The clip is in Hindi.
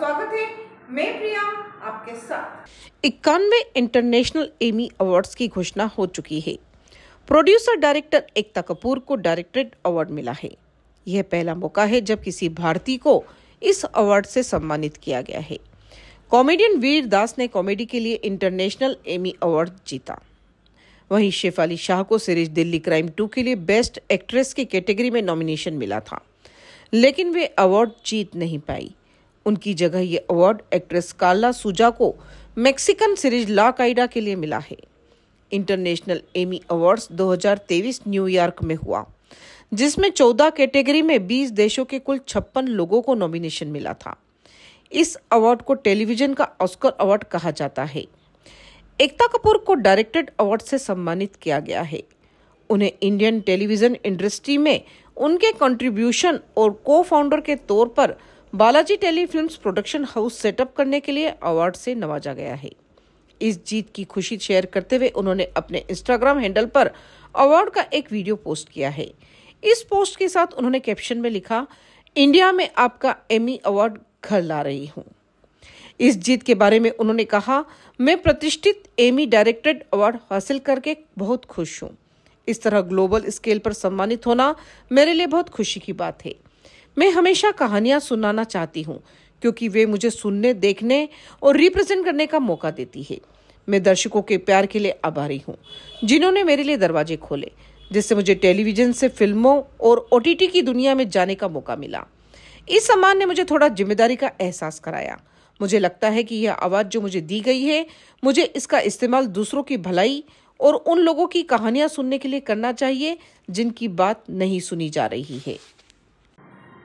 स्वागत है मैं प्रिया आपके साथ इक्यानवे इंटरनेशनल एमी अवार्ड्स की घोषणा हो चुकी है प्रोड्यूसर डायरेक्टर एकता कपूर को डायरेक्टरेट अवार्ड मिला है यह पहला मौका है जब किसी भारतीय को इस अवार्ड से सम्मानित किया गया है कॉमेडियन वीर दास ने कॉमेडी के लिए इंटरनेशनल एमी अवार्ड जीता वहीं शेफाली शाह को सीरीज दिल्ली क्राइम टू के लिए बेस्ट एक्ट्रेस की कैटेगरी में नॉमिनेशन मिला था लेकिन वे अवार्ड जीत नहीं पाई उनकी जगह ये अवार्ड एक्ट्रेस काला सुजा को मेक्सिकन सीरीज ला काइडा के लिए मिला है इंटरनेशनल एमी अवार्ड्स 2023 न्यूयॉर्क में हुआ जिसमें 14 कैटेगरी में 20 देशों के कुल छप्पन लोगों को नॉमिनेशन मिला था इस अवार्ड को टेलीविजन का ऑस्कर अवार्ड कहा जाता है एकता कपूर को डायरेक्टेड अवार्ड से सम्मानित किया गया है उन्हें इंडियन टेलीविजन इंडस्ट्री में उनके कंट्रीब्यूशन और को फाउंडर के तौर पर Balaji tele production house setup करने के लिए अवार्ड से नवाजा गया है इस जीत की खुशी शेयर करते हुए उन्होंने अपने इंस्टाग्राम हैंडल पर अवार्ड का एक वीडियो पोस्ट किया है इस पोस्ट के साथ उन्होंने कैप्शन में लिखा इंडिया में आपका एमी अवार्ड घर ला रही हूँ इस जीत के बारे में उन्होंने कहा मैं प्रतिष्ठित एमी डायरेक्टेड अवार्ड हासिल करके बहुत खुश हूँ इस तरह ग्लोबल स्केल पर सम्मानित होना मेरे लिए बहुत खुशी की बात है मैं हमेशा कहानियां सुनाना चाहती हूँ क्योंकि वे मुझे सुनने देखने और रिप्रेजेंट करने का मौका देती है मैं दर्शकों के प्यार के लिए आभारी हूँ जिन्होंने मेरे लिए दरवाजे खोले जिससे मुझे टेलीविजन से फिल्मों और ओ की दुनिया में जाने का मौका मिला इस सम्मान ने मुझे थोड़ा जिम्मेदारी का एहसास कराया मुझे लगता है कि यह आवाज़ जो मुझे दी गई है मुझे इसका इस्तेमाल दूसरों की भलाई और उन लोगों की कहानियां सुनने के लिए करना चाहिए जिनकी बात नहीं सुनी जा रही है